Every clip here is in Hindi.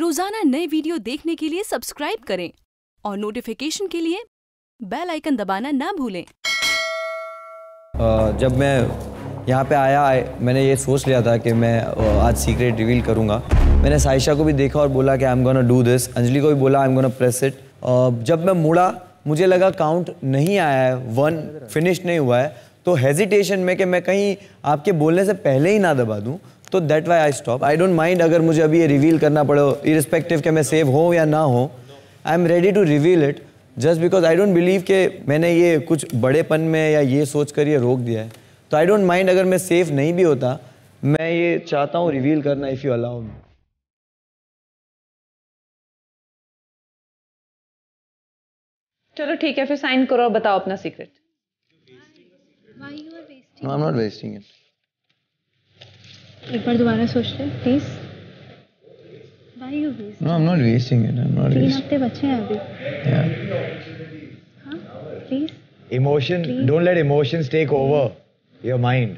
रोजाना नए वीडियो देखने के लिए सब्सक्राइब करें और नोटिफिकेशन के लिए बेल आइकन दबाना ना भूलें जब मैं यहाँ पे आया मैंने ये सोच लिया था कि मैं आज सीक्रेट रिवील करूँगा मैंने साइशा को भी देखा और बोला कि I am gonna do this Anjali को भी बोला I am gonna press it जब मैं मुड़ा मुझे लगा काउंट नहीं आया है वन फिनिश नहीं हुआ है तो हेजिटेशन में कि मैं कहीं आपके बोलने से पहले ही ना दबा दूँ तो that why I stop I don't mind अगर मुझे अभी ये रिवील करना पड़े इरिस्पेक्टिव कि मैं सेव हूँ या ना हो I am ready to reveal it just because I don't believe कि मैंने ये कुछ बड़ेपन में या ये सोच कर ये रोक दिया है तो आई डोंट माइंड अगर मैं सेफ नहीं भी होता मैं ये चाहता हूँ रिवील करना इफ़ यू अलाउ मी चलो ठीक है फिर साइन करो और बताओ अपना secret No, I'm not wasting it. एक बार दोबारा सोचते ले please why you waste no I am not wasting it I am not wasting हफ्ते बचे हैं अभी या हां please emotion don't let emotions take over your mind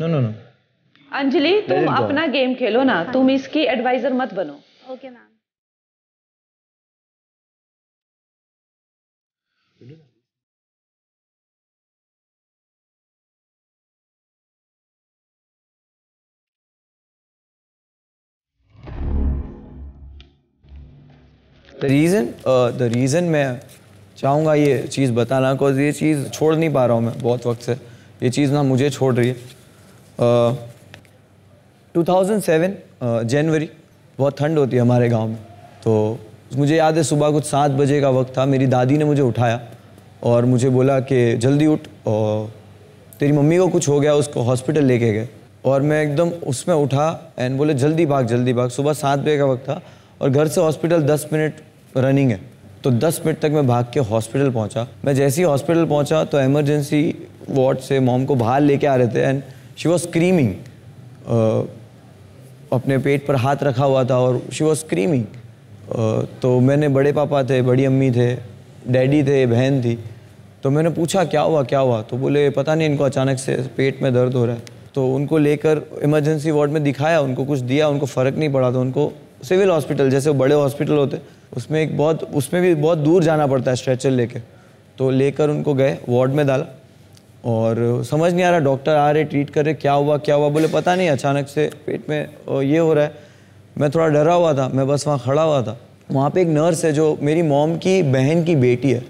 no no no Anjali तुम अपना गेम खेलो ना तुम हाँ। इसकी एडवाइजर मत बनो okay ma'am the reason the reason मैं चाहूँगा ये चीज़ बताना बिकॉज ये चीज़ छोड़ नहीं पा रहा हूँ मैं बहुत वक्त से ये चीज़ ना मुझे छोड़ रही है टू थाउजेंड सेवन जनवरी बहुत ठंड होती है हमारे गाँव में तो मुझे याद है सुबह कुछ सात बजे का वक्त था मेरी दादी ने मुझे उठाया और मुझे बोला कि जल्दी उठ और तेरी मम्मी को कुछ हो गया उसको हॉस्पिटल लेके गए और मैं एकदम उसमें उठा एंड बोले जल्दी भाग जल्दी भाग सुबह सात बजे का वक्त था और घर से हॉस्पिटल दस मिनट रनिंग है तो 10 मिनट तक मैं भाग के हॉस्पिटल पहुंचा मैं जैसे ही हॉस्पिटल पहुंचा तो एमरजेंसी वार्ड से मॉम को बाहर लेके आ रहे थे एंड शी वॉज स्क्रीमिंग अपने पेट पर हाथ रखा हुआ था और शी वॉज स्क्रीमिंग तो मैंने बड़े पापा थे बड़ी अम्मी थे डैडी थे बहन थी तो मैंने पूछा क्या हुआ क्या हुआ तो बोले पता नहीं इनको अचानक से पेट में दर्द हो रहा है तो उनको लेकर इमरजेंसी वार्ड में दिखाया उनको कुछ दिया उनको फ़र्क नहीं पड़ा तो उनको सिविल हॉस्पिटल जैसे बड़े हॉस्पिटल होते उसमें एक बहुत उसमें भी बहुत दूर जाना पड़ता है स्ट्रेचर लेके तो लेकर उनको गए वार्ड में डाला और समझ नहीं आ रहा डॉक्टर आ रहे ट्रीट कर रहे क्या हुआ क्या हुआ बोले पता नहीं अचानक से पेट में ये हो रहा है मैं थोड़ा डरा हुआ था मैं बस वहाँ खड़ा हुआ था वहाँ पे एक नर्स है जो मेरी मॉम की बहन की बेटी है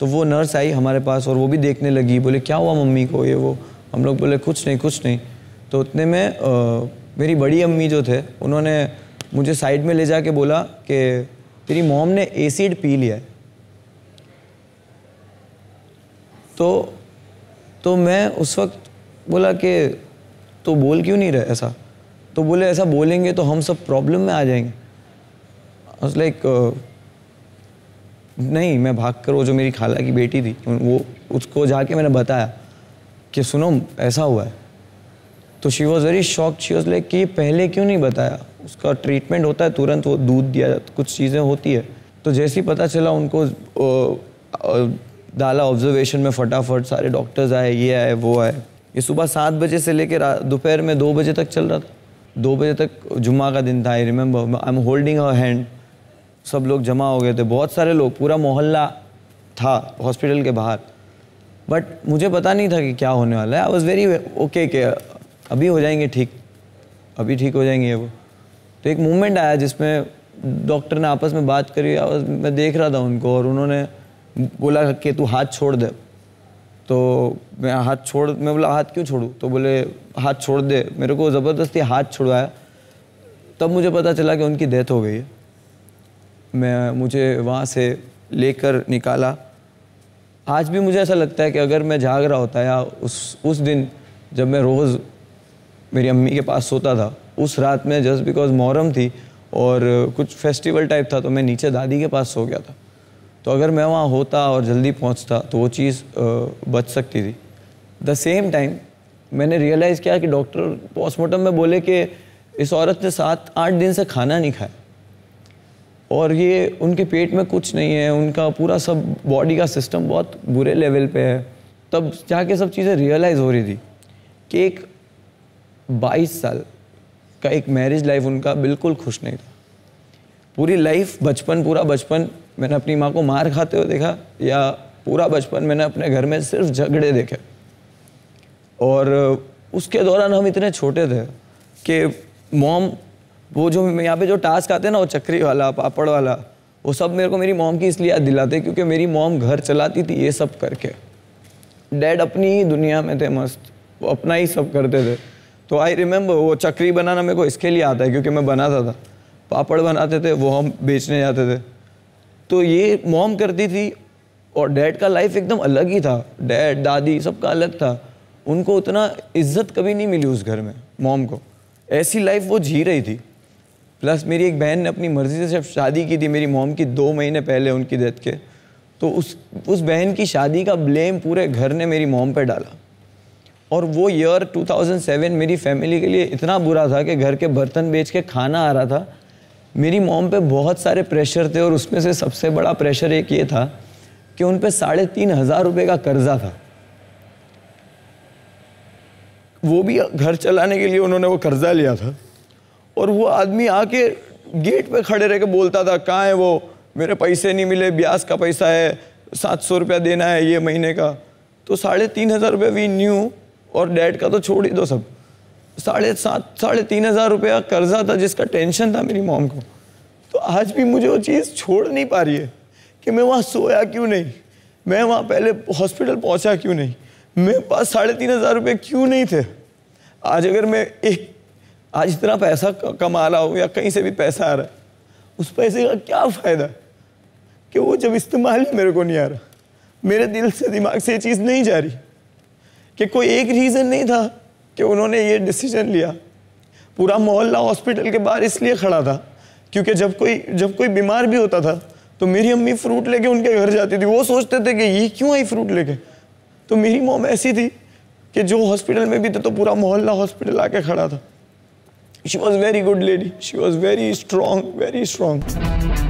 तो वो नर्स आई हमारे पास और वो भी देखने लगी बोले क्या हुआ मम्मी को ये वो हम लोग बोले कुछ नहीं कुछ नहीं तो उतने में आ, मेरी बड़ी अम्मी जो थे उन्होंने मुझे साइड में ले जा बोला कि तेरी मोम ने एसिड पी लिया है तो तो मैं उस वक्त बोला कि तो बोल क्यों नहीं रहे ऐसा तो बोले ऐसा बोलेंगे तो हम सब प्रॉब्लम में आ जाएंगे लाइक नहीं मैं भाग कर वो जो मेरी खाला की बेटी थी वो उसको जाके मैंने बताया कि सुनो ऐसा हुआ है तो she was very shock she was like कि पहले क्यों नहीं बताया उसका ट्रीटमेंट होता है तुरंत वो दूध दिया जाता कुछ चीज़ें होती है तो जैसे ही पता चला उनको डाला ऑब्जर्वेशन में फटाफट सारे डॉक्टर्स आए ये आए वो आए ये सुबह सात बजे से लेकर दोपहर में दो बजे तक चल रहा था दो बजे तक जुम्मा का दिन था I remember I am holding her hand सब लोग जमा हो गए थे बहुत सारे लोग पूरा मोहल्ला था हॉस्पिटल के बाहर बट मुझे पता नहीं था कि क्या होने वाला है आई वॉज़ वेरी ओके के अभी हो जाएंगे ठीक अभी ठीक हो जाएंगे वो तो एक मूवमेंट आया जिसमें डॉक्टर ने आपस में बात करी और मैं देख रहा था उनको और उन्होंने बोला कि तू हाथ छोड़ दे तो मैं हाथ छोड़ मैं बोला हाथ क्यों छोड़ूँ तो बोले हाथ छोड़ दे मेरे को ज़बरदस्ती हाथ छुड़वाया तब मुझे पता चला कि उनकी डेथ हो गई है मैं मुझे वहाँ से लेकर निकाला आज भी मुझे ऐसा लगता है कि अगर मैं जाग रहा होता या उस उस दिन जब मैं रोज़ मेरी अम्मी के पास सोता था उस रात में जस्ट बिकॉज मोहरम थी और कुछ फेस्टिवल टाइप था तो मैं नीचे दादी के पास सो गया था तो अगर मैं वहाँ होता और जल्दी पहुँचता तो वो चीज़ बच सकती थी द सेम टाइम मैंने रियलाइज़ किया कि डॉक्टर पोस्टमार्टम में बोले कि इस औरत ने सात आठ दिन से खाना नहीं खाया और ये उनके पेट में कुछ नहीं है उनका पूरा सब बॉडी का सिस्टम बहुत बुरे लेवल पे है तब जाके सब चीज़ें रियलाइज़ हो रही थी कि एक 22 साल का एक मैरिज लाइफ उनका बिल्कुल खुश नहीं था पूरी लाइफ बचपन पूरा बचपन मैंने अपनी माँ को मार खाते हुए देखा या पूरा बचपन मैंने अपने घर में सिर्फ झगड़े देखे और उसके दौरान हम इतने छोटे थे कि मॉम वो जो यहाँ पे जो टास्क आते हैं ना वो चक्री वाला पापड़ वाला वो सब मेरे को मेरी मॉम की इसलिए याद दिलाते क्योंकि मेरी मॉम घर चलाती थी ये सब करके डैड अपनी ही दुनिया में थे मस्त वो अपना ही सब करते थे तो आई रिमेंबर वो चक्री बनाना मेरे को इसके लिए आता है क्योंकि मैं बनाता था पापड़ बनाते थे वो हम बेचने जाते थे तो ये मॉम करती थी और डैड का लाइफ एकदम अलग ही था डैड दादी सबका अलग था उनको उतना इज्जत कभी नहीं मिली उस घर में मॉम को ऐसी लाइफ वो जी रही थी प्लस मेरी एक बहन ने अपनी मर्ज़ी से जब शादी की थी मेरी मॉम की दो महीने पहले उनकी डेथ के तो उस उस बहन की शादी का ब्लेम पूरे घर ने मेरी मॉम पे डाला और वो ईयर 2007 मेरी फैमिली के लिए इतना बुरा था कि घर के बर्तन बेच के खाना आ रहा था मेरी मॉम पे बहुत सारे प्रेशर थे और उसमें से सबसे बड़ा प्रेशर एक ये था कि उन पर साढ़े तीन हज़ार रुपये का कर्ज़ा था वो भी घर चलाने के लिए उन्होंने वो कर्ज़ा लिया था और वो आदमी आके गेट पे खड़े रह के बोलता था कहाँ है वो मेरे पैसे नहीं मिले ब्याज का पैसा है सात सौ रुपया देना है ये महीने का तो साढ़े तीन हज़ार रुपये वी न्यू और डैड का तो छोड़ ही दो सब साढ़े सात साढ़े तीन हज़ार रुपया कर्जा था जिसका टेंशन था मेरी मॉम को तो आज भी मुझे वो चीज़ छोड़ नहीं पा रही है कि मैं वहाँ सोया क्यों नहीं मैं वहाँ पहले हॉस्पिटल पहुँचा क्यों नहीं मेरे पास साढ़े तीन हज़ार रुपये क्यों नहीं थे आज अगर मैं एक आज इतना पैसा कमा रहा हूँ या कहीं से भी पैसा आ रहा है उस पैसे का क्या फ़ायदा कि वो जब इस्तेमाल ही मेरे को नहीं आ रहा मेरे दिल से दिमाग से ये चीज़ नहीं जा रही कि कोई एक रीज़न नहीं था कि उन्होंने ये डिसीजन लिया पूरा मोहल्ला हॉस्पिटल के बाहर इसलिए खड़ा था क्योंकि जब कोई जब कोई बीमार भी होता था तो मेरी अम्मी फ्रूट लेके उनके घर जाती थी वो सोचते थे कि ये क्यों आई फ्रूट लेके तो मेरी मोम ऐसी थी कि जो हॉस्पिटल में भी थे तो पूरा मोहल्ला हॉस्पिटल आके खड़ा था she was very good lady she was very strong very strong